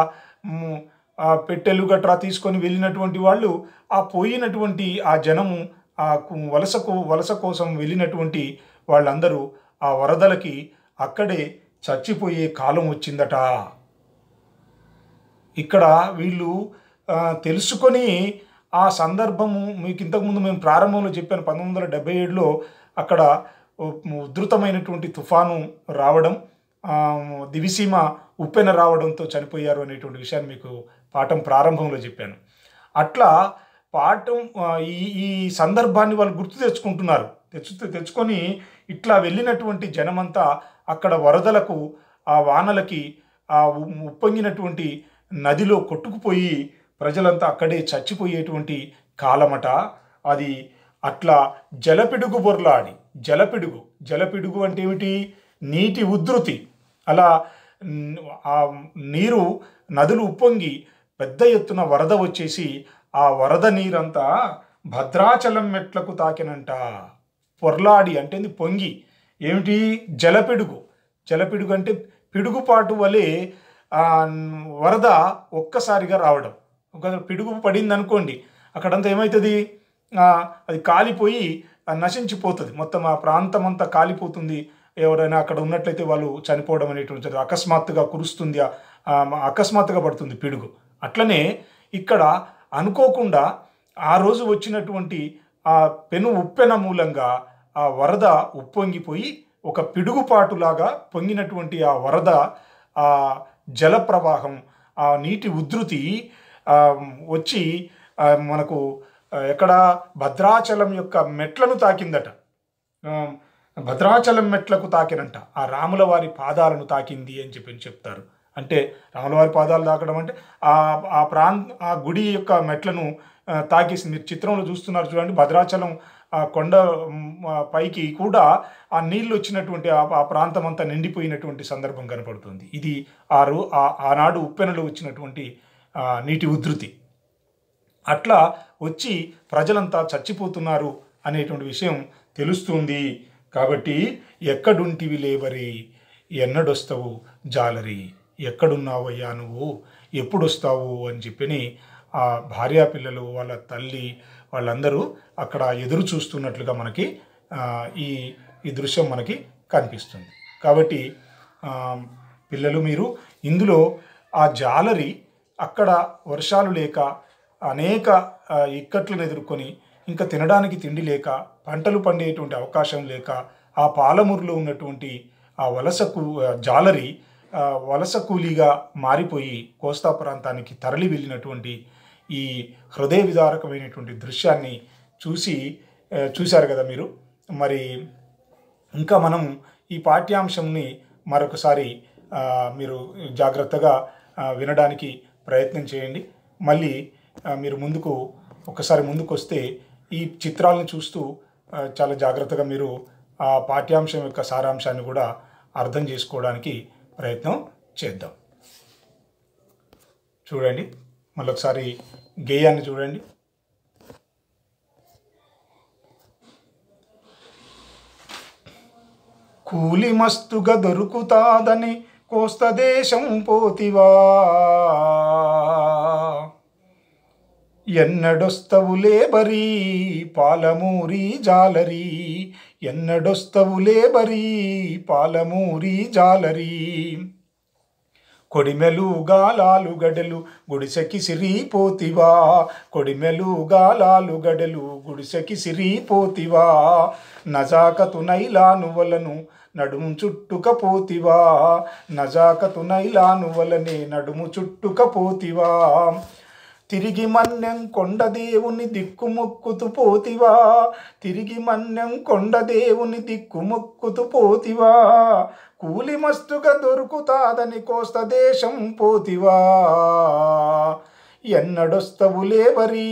S1: పెట్టెలు గట్రా తీసుకొని వెళ్ళినటువంటి వాళ్ళు ఆ పోయినటువంటి ఆ జనము ఆ వలసకు వలస కోసం వెళ్ళినటువంటి వాళ్ళందరూ ఆ వరదలకి అక్కడే చచ్చిపోయే కాలం వచ్చిందట ఇక్కడ వీళ్ళు తెలుసుకొని ఆ సందర్భము మీకు ఇంతకుముందు మేము ప్రారంభంలో చెప్పాను పంతొమ్మిది వందల డెబ్బై ఏడులో అక్కడ ఉధృతమైనటువంటి తుఫాను రావడం దివిసీమ ఉప్పెన రావడంతో చనిపోయారు అనేటువంటి విషయాన్ని మీకు పాఠం ప్రారంభంలో చెప్పాను అట్లా పాఠం ఈ ఈ సందర్భాన్ని వాళ్ళు గుర్తు తెచ్చుకుంటున్నారు తెచ్చు తెచ్చుకొని ఇట్లా వెళ్ళినటువంటి జనమంతా అక్కడ వరదలకు ఆ వానలకి ఆ ఉప్పొంగినటువంటి నదిలో కొట్టుకుపోయి ప్రజలంతా అక్కడే చచ్చిపోయేటువంటి కాలమట అది అట్లా జలపిడుగు బొర్లాడి జలపిడుగు జలపిడుగు అంటే ఏమిటి నీటి ఉధృతి అలా ఆ నీరు నదులు ఉప్పొంగి పెద్ద ఎత్తున వరద వచ్చేసి ఆ వరద నీరంతా భద్రాచలం మెట్లకు తాకినంట పొర్లాడి అంటే పొంగి ఏమిటి జలపిడుగు జలపిడుగు అంటే పిడుగుపాటు వలె వరద ఒక్కసారిగా రావడం ఒక పిడుగు పడింది అనుకోండి అక్కడంతా ఏమవుతుంది అది కాలిపోయి నశించిపోతుంది మొత్తం ఆ ప్రాంతం అంతా కాలిపోతుంది ఎవరైనా అక్కడ ఉన్నట్లయితే వాళ్ళు చనిపోవడం అనేటువంటి అకస్మాత్తుగా కురుస్తుంది అకస్మాత్తుగా పడుతుంది పిడుగు అట్లనే ఇక్కడ అనుకోకుండా ఆ రోజు వచ్చినటువంటి ఆ పెను ఉప్పెన మూలంగా ఆ వరద ఉప్పొంగిపోయి ఒక పిడుగుపాటులాగా పొంగినటువంటి ఆ వరద ఆ జల ప్రవాహం ఆ నీటి ఉధృతి వచ్చి మనకు ఎక్కడ భద్రాచలం యొక్క మెట్లను తాకిందట భద్రాచలం మెట్లకు తాకినంట ఆ రాముల వారి పాదాలను తాకింది అని చెప్పి చెప్తారు అంటే రాములవారి పాదాలు తాకడం అంటే ఆ ఆ ప్రాంత ఆ గుడి యొక్క మెట్లను తాకేసి మీరు చిత్రంలో చూస్తున్నారు చూడండి భద్రాచలం ఆ కొండ పైకి కూడా ఆ నీళ్ళు వచ్చినటువంటి ఆ ప్రాంతం అంతా నిండిపోయినటువంటి సందర్భం కనపడుతుంది ఇది ఆ రో ఆనాడు ఉప్పెనలు వచ్చినటువంటి నీటి ఉధృతి అట్లా వచ్చి ప్రజలంతా చచ్చిపోతున్నారు అనేటువంటి విషయం తెలుస్తుంది కాబట్టి ఎక్కడుంటివి లేవరి ఎన్నడొస్తవు జాలరి ఎక్కడున్నావయ్యా నువ్వు ఎప్పుడు వస్తావు అని చెప్పిని ఆ భార్యా పిల్లలు వాళ్ళ తల్లి వాళ్ళందరూ అక్కడ ఎదురు చూస్తున్నట్లుగా మనకి ఈ ఈ దృశ్యం మనకి కనిపిస్తుంది కాబట్టి పిల్లలు మీరు ఇందులో ఆ జాలరి అక్కడ వర్షాలు లేక అనేక ఇక్కట్లను ఎదుర్కొని ఇంకా తినడానికి తిండి లేక పంటలు పండేటువంటి అవకాశం లేక ఆ పాలమూరులో ఉన్నటువంటి ఆ వలసకు జాలరి వలస కూలీగా మారిపోయి కోస్తా ప్రాంతానికి తరలి వెళ్ళినటువంటి ఈ హృదయ విదారకమైనటువంటి దృశ్యాన్ని చూసి చూశారు కదా మీరు మరి ఇంకా మనం ఈ పాఠ్యాంశంని మరొకసారి మీరు జాగ్రత్తగా వినడానికి ప్రయత్నం చేయండి మళ్ళీ మీరు ముందుకు ఒకసారి ముందుకు వస్తే ఈ చిత్రాలను చూస్తూ చాలా జాగ్రత్తగా మీరు ఆ పాఠ్యాంశం యొక్క సారాంశాన్ని కూడా అర్థం చేసుకోవడానికి ప్రయత్నం చేద్దాం చూడండి మళ్ళొకసారి గేయాన్ని చూడండి కూలి మస్తుగా దొరుకుతాదని కోస్త దేశం పోతివా ఎన్నడొస్తవులే బరీ పాలమూరి జాలరీ ఎన్నడొస్తవులే బరీ పాలమూరి జాలరీ కొడిమెలు గాలాలు గడలు గుడిసెకి సిరిపోతివా కొడిమెలు గాలాలు గడలు గుడిసెకి సిరిపోతివా నజాకతు నైలానువలను నడుము చుట్టుకపోతివా నజాకతు నైలానువలనే నడుము చుట్టుకపోతివా తిరిగి మన్యం కొండదేవుని దిక్కుముక్కుతూ పోతివా తిరిగి మన్యం కొండదేవుని దిక్కుముక్కుతూ పోతివా కూలి మస్తుగా దొరుకుతాదని కోస్త దేశం పోతివా ఎన్నడొస్తవులేవరి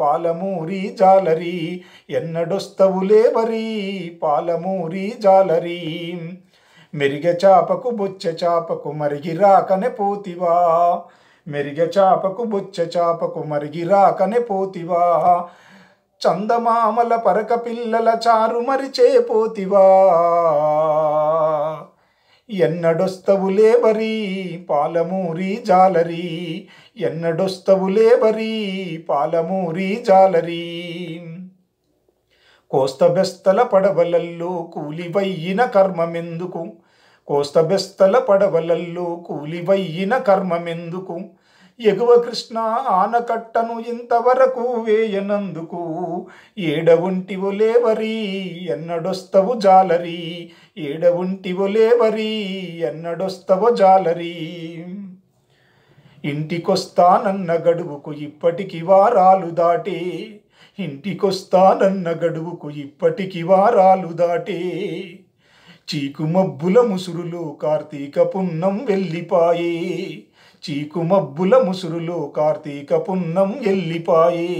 S1: పాలమూరి జాలరి వరీ పాలమూరి జాలరి మెరిగ చాపకు బొచ్చ చాపకు మరిగి రాకనే పోతివా మెరిగ చాపకు బొచ్చ చాపకు రాకనే పోతివా చందమామల పరక పిల్లల చారు మరిచే పోతివా ఎన్నడొస్తవులే బరీ పాలమూరి జాలరీ ఎన్నడొస్తవులే బరీ పాలమూరి జాలరీ కోస్తబెస్తల పడవలల్లో కూలివయ్యిన కర్మమెందుకు కోస్తబెస్తల పడవలల్లో కూలివయ్యిన కర్మమెందుకు ఎగువ కృష్ణ ఆనకట్టను ఇంతవరకు వేయనందుకు ఏడవుంటి ఒలేవరి ఎన్నడొస్తవు జాలరి ఏడవుంటి ఒలేవరి ఎన్నడొస్తవు జాలరి ఇంటికొస్తానన్న గడువుకు ఇప్పటికి వారాలు దాటి ఇంటికొస్తానన్న గడువుకు ఇప్పటికి వారాలు దాటి చీకుమబ్బుల ముసురులు కార్తీక పున్నం వెళ్ళిపాయే చీకు మబ్బుల ముసురులో కార్తీక పున్నం ఎల్లిపాయే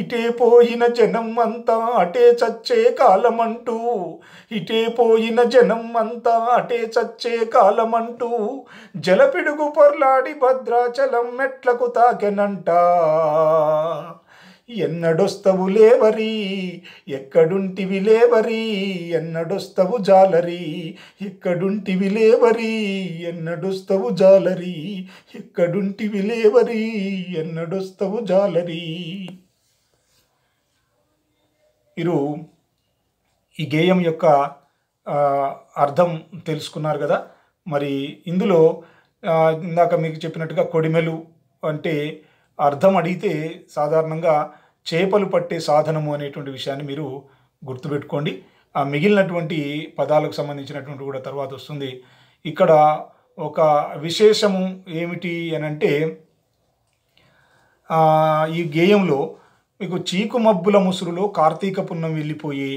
S1: ఇటే పోయిన జనం అంతా అటే చచ్చే కాలమంటూ ఇటే పోయిన జనం అంతా అటే చచ్చే కాలమంటూ జలపిడుగు పొర్లాడి భద్రాచలం మెట్లకు తాకెనంటా ఎన్నడొస్తవు లేవరి ఎక్కడుంటివి లేవరి ఎన్నడొస్తవు జాలరి ఎక్కడుంటివి లేవరి ఎన్నడొస్తవు జాలరి ఎక్కడుంటివి లేవరి ఎన్నడొస్తవు జాలరి మీరు ఈ గేయం యొక్క అర్థం తెలుసుకున్నారు కదా మరి ఇందులో ఇందాక మీకు చెప్పినట్టుగా కొడిమెలు అంటే అర్థం అడిగితే సాధారణంగా చేపలు పట్టే సాధనము అనేటువంటి విషయాన్ని మీరు గుర్తుపెట్టుకోండి ఆ మిగిలినటువంటి పదాలకు సంబంధించినటువంటి కూడా తర్వాత వస్తుంది ఇక్కడ ఒక విశేషము ఏమిటి అని అంటే ఈ గేయంలో మీకు చీకుమబ్బుల ముసురులో కార్తీక పున్నం వెళ్ళిపోయి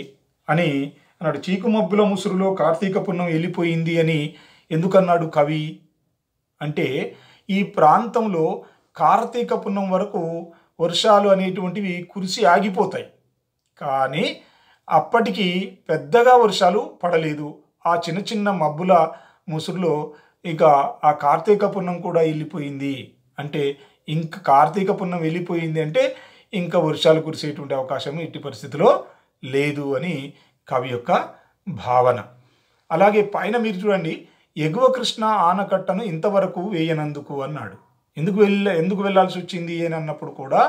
S1: అని అన్నాడు చీకుమబ్బుల ముసురులో కార్తీక పున్నం వెళ్ళిపోయింది అని ఎందుకన్నాడు కవి అంటే ఈ ప్రాంతంలో కార్తీక పున్నం వరకు వర్షాలు అనేటువంటివి కురిసి ఆగిపోతాయి కానీ అప్పటికి పెద్దగా వర్షాలు పడలేదు ఆ చిన్న చిన్న మబ్బుల ముసురులో ఇక ఆ కార్తీక పున్నం కూడా వెళ్ళిపోయింది అంటే ఇంక కార్తీక పున్నం వెళ్ళిపోయింది అంటే ఇంకా వర్షాలు కురిసేటువంటి అవకాశం ఎట్టి పరిస్థితిలో లేదు అని కవి యొక్క భావన అలాగే పైన మీరు చూడండి ఎగువ కృష్ణ ఆనకట్టను ఇంతవరకు వేయనందుకు అన్నాడు ఎందుకు వెళ్ళ ఎందుకు వెళ్ళాల్సి వచ్చింది అని అన్నప్పుడు కూడా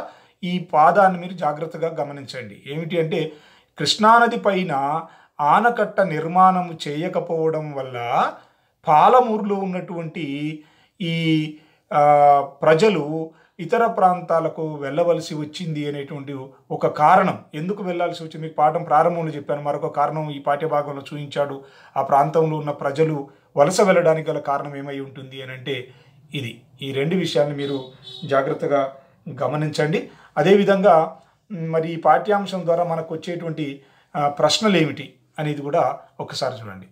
S1: ఈ పాదాన్ని మీరు జాగ్రత్తగా గమనించండి ఏమిటి అంటే కృష్ణానది పైన ఆనకట్ట నిర్మాణము చేయకపోవడం వల్ల పాలమూరులో ఉన్నటువంటి ఈ ప్రజలు ఇతర ప్రాంతాలకు వెళ్ళవలసి వచ్చింది అనేటువంటి ఒక కారణం ఎందుకు వెళ్ళాల్సి వచ్చింది మీకు పాఠం ప్రారంభంలో చెప్పాను మరొక కారణం ఈ పాఠ్యభాగంలో చూపించాడు ఆ ప్రాంతంలో ఉన్న ప్రజలు వలస వెళ్ళడానికి గల కారణం ఏమై ఉంటుంది అని అంటే ఇది ఈ రెండు విషయాన్ని మీరు జాగ్రత్తగా గమనించండి అదేవిధంగా మరి ఈ పాఠ్యాంశం ద్వారా మనకు వచ్చేటువంటి ప్రశ్నలు ఏమిటి అనేది కూడా ఒకసారి చూడండి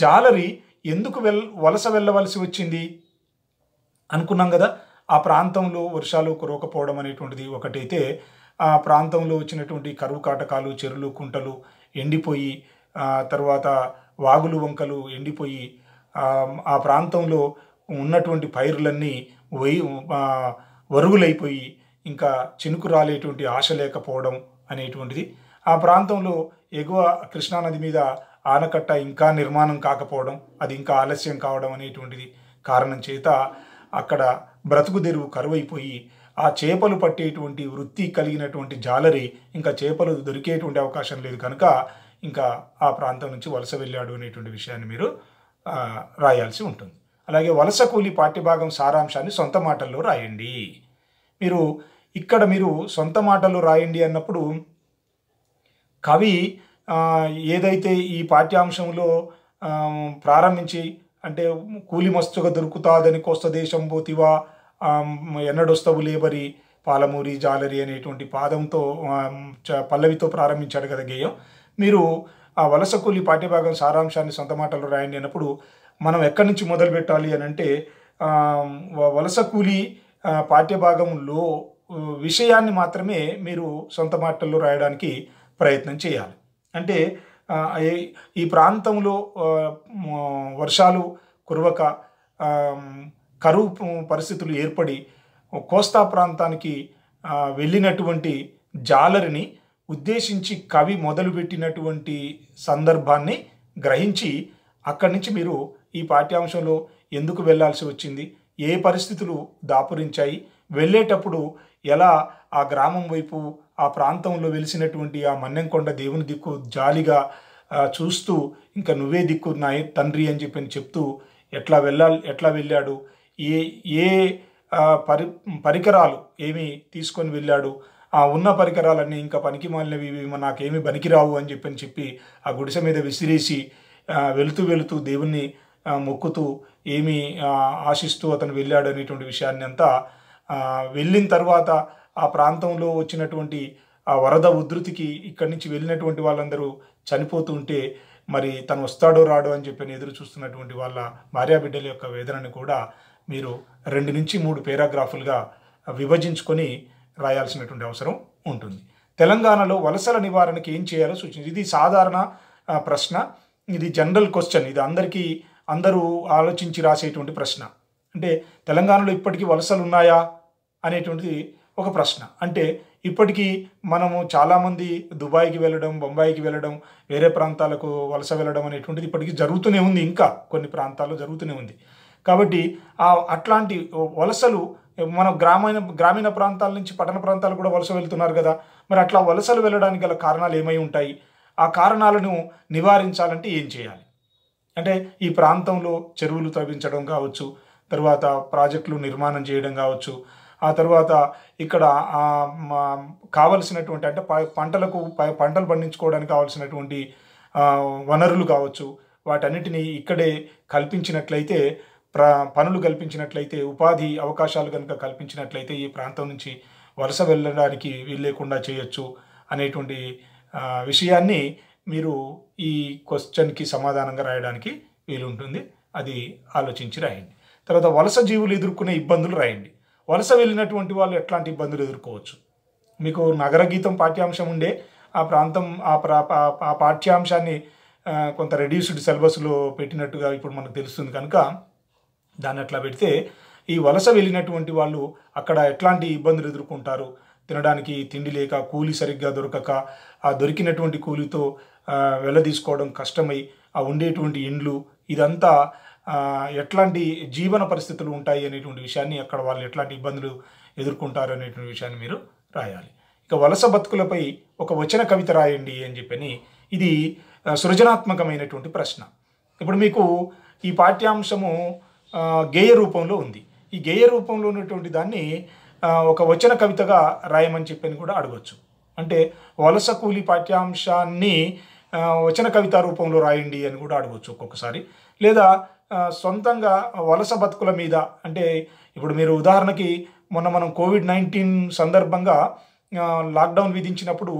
S1: జాలరి ఎందుకు వెల్ వలస వెళ్ళవలసి వచ్చింది అనుకున్నాం కదా ఆ ప్రాంతంలో వర్షాలు కురవకపోవడం అనేటువంటిది ఒకటైతే ఆ ప్రాంతంలో వచ్చినటువంటి కరువు కాటకాలు చెరువులు కుంటలు ఎండిపోయి తర్వాత వాగులు వంకలు ఎండిపోయి ఆ ప్రాంతంలో ఉన్నటువంటి పైరులన్నీ వై వరుగులైపోయి ఇంకా చినుకు రాలేటువంటి ఆశ లేకపోవడం అనేటువంటిది ఆ ప్రాంతంలో ఎగువ కృష్ణానది మీద ఆనకట్ట ఇంకా నిర్మాణం కాకపోవడం అది ఇంకా ఆలస్యం కావడం అనేటువంటిది కారణం చేత అక్కడ బ్రతుకు తెరువు కరువైపోయి ఆ చేపలు పట్టేటువంటి వృత్తి కలిగినటువంటి జాలరి ఇంకా చేపలు దొరికేటువంటి అవకాశం లేదు కనుక ఇంకా ఆ ప్రాంతం నుంచి వలస వెళ్ళాడు అనేటువంటి విషయాన్ని మీరు రాయాల్సి ఉంటుంది అలాగే వలస కూలి పాఠ్యభాగం సారాంశాన్ని సొంత మాటల్లో రాయండి మీరు ఇక్కడ మీరు సొంత మాటలు రాయండి అన్నప్పుడు కవి ఏదైతే ఈ పాఠ్యాంశంలో ప్రారంభించి అంటే కూలి మస్తుగా దొరుకుతాదని కోస్త దేశం పోతివా ఎన్నడొస్తవు లేబరి పాలమూరి జాలరి అనేటువంటి పాదంతో పల్లవితో ప్రారంభించాడు కదా గేయం మీరు ఆ వలస కూలి పాఠ్యభాగం సారాంశాన్ని సొంత మాటలు రాయండి అన్నప్పుడు మనం ఎక్కడి నుంచి మొదలు పెట్టాలి అని అంటే వలస కూలీ పాఠ్యభాగంలో విషయాన్ని మాత్రమే మీరు సొంత మాటల్లో రాయడానికి ప్రయత్నం చేయాలి అంటే ఈ ప్రాంతంలో వర్షాలు కురవక కరువు పరిస్థితులు ఏర్పడి కోస్తా ప్రాంతానికి వెళ్ళినటువంటి జాలరిని ఉద్దేశించి కవి మొదలుపెట్టినటువంటి సందర్భాన్ని గ్రహించి అక్కడి నుంచి మీరు ఈ పాఠ్యాంశంలో ఎందుకు వెళ్లాల్సి వచ్చింది ఏ పరిస్థితులు దాపురించాయి వెళ్ళేటప్పుడు ఎలా ఆ గ్రామం వైపు ఆ ప్రాంతంలో వెలిసినటువంటి ఆ మన్నెంకొండ దేవుని దిక్కు జాలిగా చూస్తూ ఇంకా నువ్వే దిక్కు నా తండ్రి అని చెప్పి చెప్తూ ఎట్లా వెళ్ళాలి ఎట్లా వెళ్ళాడు ఏ ఏ పరి పరికరాలు ఏమి తీసుకొని వెళ్ళాడు ఆ ఉన్న పరికరాలన్నీ ఇంకా పనికి మాలినవి నాకేమి పనికిరావు అని చెప్పని చెప్పి ఆ గుడిసె మీద విసిరేసి వెళుతూ వెళుతూ దేవుణ్ణి మొక్కుతూ ఏమి ఆశిస్తూ అతను వెళ్ళాడు అనేటువంటి విషయాన్ని అంతా వెళ్ళిన తర్వాత ఆ ప్రాంతంలో వచ్చినటువంటి ఆ వరద ఉధృతికి ఇక్కడి నుంచి వెళ్ళినటువంటి వాళ్ళందరూ చనిపోతూ ఉంటే మరి తను వస్తాడో రాడో అని చెప్పి ఎదురు చూస్తున్నటువంటి వాళ్ళ భార్యాబిడ్డల యొక్క వేదనని కూడా మీరు రెండు నుంచి మూడు పేరాగ్రాఫులుగా విభజించుకొని రాయాల్సినటువంటి అవసరం ఉంటుంది తెలంగాణలో వలసల నివారణకి ఏం చేయాలో సూచించింది ఇది సాధారణ ప్రశ్న ఇది జనరల్ క్వశ్చన్ ఇది అందరికీ అందరూ ఆలోచించి రాసేటువంటి ప్రశ్న అంటే తెలంగాణలో ఇప్పటికీ వలసలు ఉన్నాయా అనేటువంటిది ఒక ప్రశ్న అంటే ఇప్పటికీ మనము చాలామంది దుబాయ్కి వెళ్ళడం బొంబాయికి వెళ్ళడం వేరే ప్రాంతాలకు వలస వెళ్ళడం అనేటువంటిది ఇప్పటికీ జరుగుతూనే ఉంది ఇంకా కొన్ని ప్రాంతాల్లో జరుగుతూనే ఉంది కాబట్టి ఆ అట్లాంటి వలసలు మన గ్రామీణ గ్రామీణ ప్రాంతాల నుంచి పట్టణ ప్రాంతాలు కూడా వలస వెళ్తున్నారు కదా మరి అట్లా వలసలు వెళ్ళడానికి గల కారణాలు ఏమై ఉంటాయి ఆ కారణాలను నివారించాలంటే ఏం చేయాలి అంటే ఈ ప్రాంతంలో చెరువులు తవ్వించడం కావచ్చు తర్వాత ప్రాజెక్టులు నిర్మాణం చేయడం కావచ్చు ఆ తర్వాత ఇక్కడ కావలసినటువంటి అంటే పంటలకు పంటలు పండించుకోవడానికి కావలసినటువంటి వనరులు కావచ్చు వాటన్నిటిని ఇక్కడే కల్పించినట్లయితే ప్ర పనులు కల్పించినట్లయితే ఉపాధి అవకాశాలు కనుక కల్పించినట్లయితే ఈ ప్రాంతం నుంచి వలస వెళ్ళడానికి వీల్లేకుండా చేయొచ్చు అనేటువంటి విషయాన్ని మీరు ఈ క్వశ్చన్కి సమాధానంగా రాయడానికి వీలుంటుంది అది ఆలోచించి రాయండి తర్వాత వలస జీవులు ఎదుర్కొనే ఇబ్బందులు రాయండి వలస వెళ్ళినటువంటి వాళ్ళు ఎట్లాంటి ఇబ్బందులు ఎదుర్కోవచ్చు మీకు నగర గీతం పాఠ్యాంశం ఉండే ఆ ప్రాంతం ఆ ప్రా ఆ పాఠ్యాంశాన్ని కొంత రెడ్యూస్డ్ సిలబస్లో పెట్టినట్టుగా ఇప్పుడు మనకు తెలుస్తుంది కనుక దాన్ని అట్లా పెడితే ఈ వలస వెళ్ళినటువంటి వాళ్ళు అక్కడ ఎట్లాంటి ఇబ్బందులు ఎదుర్కొంటారు తినడానికి తిండి లేక కూలి సరిగ్గా దొరకక ఆ దొరికినటువంటి కూలితో వెళ్ళదీసుకోవడం కష్టమై ఆ ఉండేటువంటి ఇండ్లు ఇదంతా ఎట్లాంటి జీవన పరిస్థితులు ఉంటాయి అనేటువంటి విషయాన్ని అక్కడ వాళ్ళు ఎట్లాంటి ఇబ్బందులు ఎదుర్కొంటారు అనేటువంటి విషయాన్ని మీరు రాయాలి ఇక వలస బతుకులపై ఒక వచన కవిత రాయండి అని చెప్పని ఇది సృజనాత్మకమైనటువంటి ప్రశ్న ఇప్పుడు మీకు ఈ పాఠ్యాంశము గేయ రూపంలో ఉంది ఈ గేయ రూపంలో ఉన్నటువంటి దాన్ని ఒక వచన కవితగా రాయమని చెప్పని కూడా అడగచ్చు అంటే వలస కూలి పాఠ్యాంశాన్ని వచన కవిత రూపంలో రాయండి అని కూడా అడగవచ్చు ఒక్కొక్కసారి లేదా సొంతంగా వలస బతుకుల మీద అంటే ఇప్పుడు మీరు ఉదాహరణకి మొన్న మనం కోవిడ్ నైన్టీన్ సందర్భంగా లాక్డౌన్ విధించినప్పుడు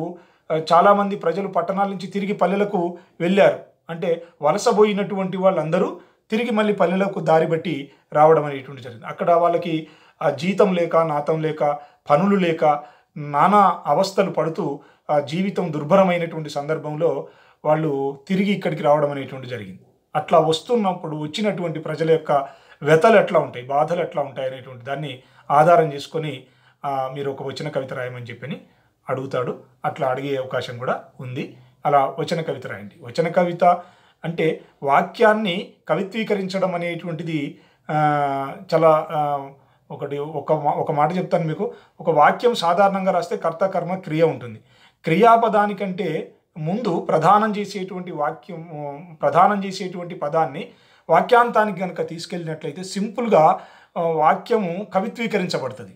S1: చాలామంది ప్రజలు పట్టణాల నుంచి తిరిగి పల్లెలకు వెళ్ళారు అంటే వలసబోయినటువంటి వాళ్ళందరూ తిరిగి మళ్ళీ పల్లెలకు దారి బట్టి రావడం అనేటువంటి జరిగింది అక్కడ వాళ్ళకి ఆ జీతం లేక నాతం లేక పనులు లేక నానా అవస్థలు పడుతూ ఆ జీవితం దుర్భరమైనటువంటి సందర్భంలో వాళ్ళు తిరిగి ఇక్కడికి రావడం అనేటువంటి జరిగింది అట్లా వస్తున్నప్పుడు వచ్చినటువంటి ప్రజల యొక్క వ్యతలు ఎట్లా ఉంటాయి బాధలు ఎట్లా ఉంటాయి అనేటువంటి దాన్ని ఆధారం చేసుకొని మీరు ఒక వచ్చిన కవిత రాయమని చెప్పని అడుగుతాడు అట్లా అడిగే అవకాశం కూడా ఉంది అలా వచన కవిత రాయండి వచన కవిత అంటే వాక్యాన్ని కవిత్వీకరించడం అనేటువంటిది చాలా ఒకటి ఒక ఒక మాట చెప్తాను మీకు ఒక వాక్యం సాధారణంగా రాస్తే కర్త కర్మ క్రియ ఉంటుంది క్రియాపదానికంటే ముందు ప్రధానం చేసేటువంటి వాక్యం ప్రధానం చేసేటువంటి పదాన్ని వాక్యాంతానికి కనుక తీసుకెళ్ళినట్లయితే సింపుల్గా వాక్యము కవిత్వీకరించబడుతుంది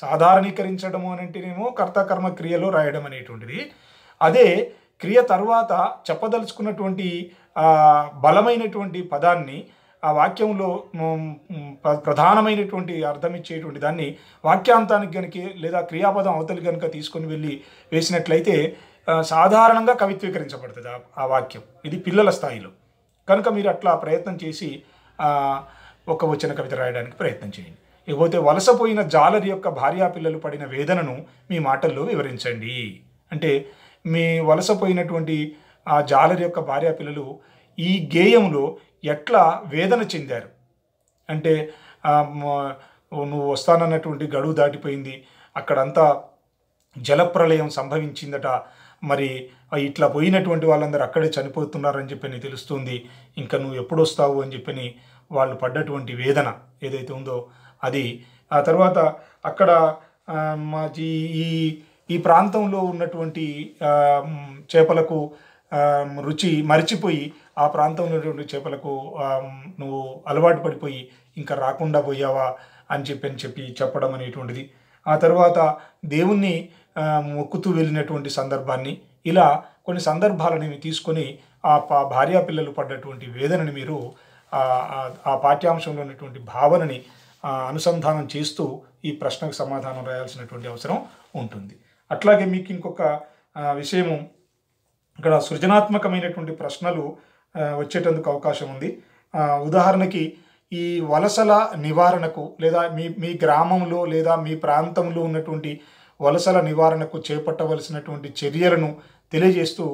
S1: సాధారణీకరించడము అనేటినేమో కర్తకర్మ క్రియలో రాయడం అనేటువంటిది అదే క్రియ తర్వాత చెప్పదలుచుకున్నటువంటి బలమైనటువంటి పదాన్ని ఆ వాక్యంలో ప్రధానమైనటువంటి అర్థం ఇచ్చేటువంటి దాన్ని వాక్యాంతానికి కనుక లేదా క్రియాపదం అవతలి కనుక తీసుకొని వెళ్ళి వేసినట్లయితే సాధారణంగా కవిత్వీకరించబడుతుంది ఆ వాక్యం ఇది పిల్లల స్థాయిలో కనుక మీరు అట్లా ప్రయత్నం చేసి ఒక వచ్చిన కవిత రాయడానికి ప్రయత్నం చేయండి ఇకపోతే వలసపోయిన జాలరి యొక్క భార్యా పిల్లలు పడిన వేదనను మీ మాటల్లో వివరించండి అంటే మీ వలసపోయినటువంటి ఆ జాలరి యొక్క భార్యా పిల్లలు ఈ గేయంలో ఎట్లా వేదన చెందారు అంటే నువ్వు వస్తానన్నటువంటి గడువు దాటిపోయింది అక్కడంతా జలప్రలయం సంభవించిందట మరి ఇట్లా పోయినటువంటి వాళ్ళందరూ అక్కడే చనిపోతున్నారని చెప్పని తెలుస్తుంది ఇంకా నువ్వు ఎప్పుడొస్తావు అని చెప్పని వాళ్ళు పడ్డటువంటి వేదన ఏదైతే ఉందో అది ఆ తర్వాత అక్కడ మా ఈ ఈ ప్రాంతంలో ఉన్నటువంటి చేపలకు రుచి మరిచిపోయి ఆ ప్రాంతంలో ఉన్నటువంటి చేపలకు నువ్వు అలవాటు పడిపోయి ఇంకా రాకుండా పోయావా అని చెప్పని చెప్పి చెప్పడం అనేటువంటిది ఆ తర్వాత దేవుణ్ణి మొక్కుతూ వెళ్ళినటువంటి సందర్భాన్ని ఇలా కొన్ని సందర్భాలని తీసుకొని ఆ భార్యా పిల్లలు పడ్డటువంటి వేదనని మీరు ఆ పాఠ్యాంశంలో ఉన్నటువంటి భావనని అనుసంధానం చేస్తూ ఈ ప్రశ్నకు సమాధానం రాయాల్సినటువంటి అవసరం ఉంటుంది అట్లాగే మీకు ఇంకొక విషయము ఇక్కడ సృజనాత్మకమైనటువంటి ప్రశ్నలు వచ్చేటందుకు అవకాశం ఉంది ఉదాహరణకి ఈ వలసల నివారణకు లేదా మీ మీ గ్రామంలో లేదా మీ ప్రాంతంలో ఉన్నటువంటి వలసల నివారణకు చేపట్టవలసినటువంటి చర్యలను తెలియజేస్తూ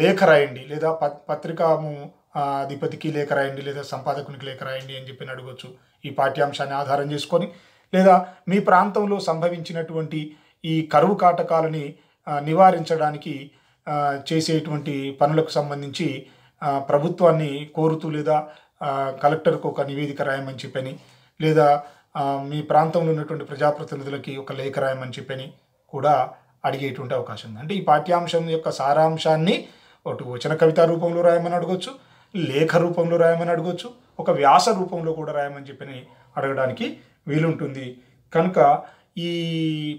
S1: లేఖ రాయండి లేదా పత్రికా అధిపతికి లేఖ రాయండి లేదా సంపాదకునికి లేఖ రాయండి అని చెప్పి అడగవచ్చు ఈ పాఠ్యాంశాన్ని ఆధారం చేసుకొని లేదా మీ ప్రాంతంలో సంభవించినటువంటి ఈ కరువు కాటకాలని నివారించడానికి చేసేటువంటి పనులకు సంబంధించి ప్రభుత్వాన్ని కోరుతూ లేదా కలెక్టర్కు ఒక నివేదిక రాయమని చెప్పని లేదా మీ ప్రాంతంలో ఉన్నటువంటి ప్రజాప్రతినిధులకి ఒక లేఖ రాయమని చెప్పని కూడా అడిగేటువంటి అవకాశం ఉంది అంటే ఈ పాఠ్యాంశం యొక్క సారాంశాన్ని ఒకటి వచన కవిత రూపంలో రాయమని అడగొచ్చు లేఖ రూపంలో రాయమని అడగొచ్చు ఒక వ్యాస రూపంలో కూడా రాయమని చెప్పని అడగడానికి వీలుంటుంది కనుక ఈ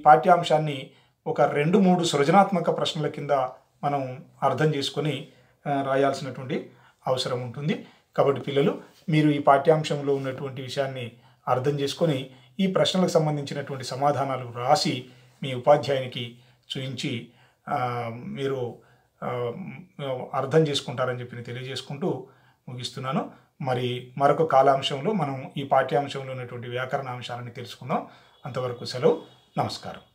S1: పాఠ్యాంశాన్ని ఒక రెండు మూడు సృజనాత్మక ప్రశ్నల కింద మనం అర్థం చేసుకొని రాయాల్సినటువంటి అవసరం ఉంటుంది కాబట్టి పిల్లలు మీరు ఈ పాఠ్యాంశంలో ఉన్నటువంటి విషయాన్ని అర్థం చేసుకొని ఈ ప్రశ్నలకు సంబంధించినటువంటి సమాధానాలు రాసి మీ ఉపాధ్యాయునికి చూయించి మీరు అర్థం చేసుకుంటారని చెప్పి తెలియజేసుకుంటూ ముగిస్తున్నాను మరి మరొక కాలాంశంలో మనం ఈ పాఠ్యాంశంలో ఉన్నటువంటి వ్యాకరణ అంశాలని తెలుసుకుందాం అంతవరకు సెలవు నమస్కారం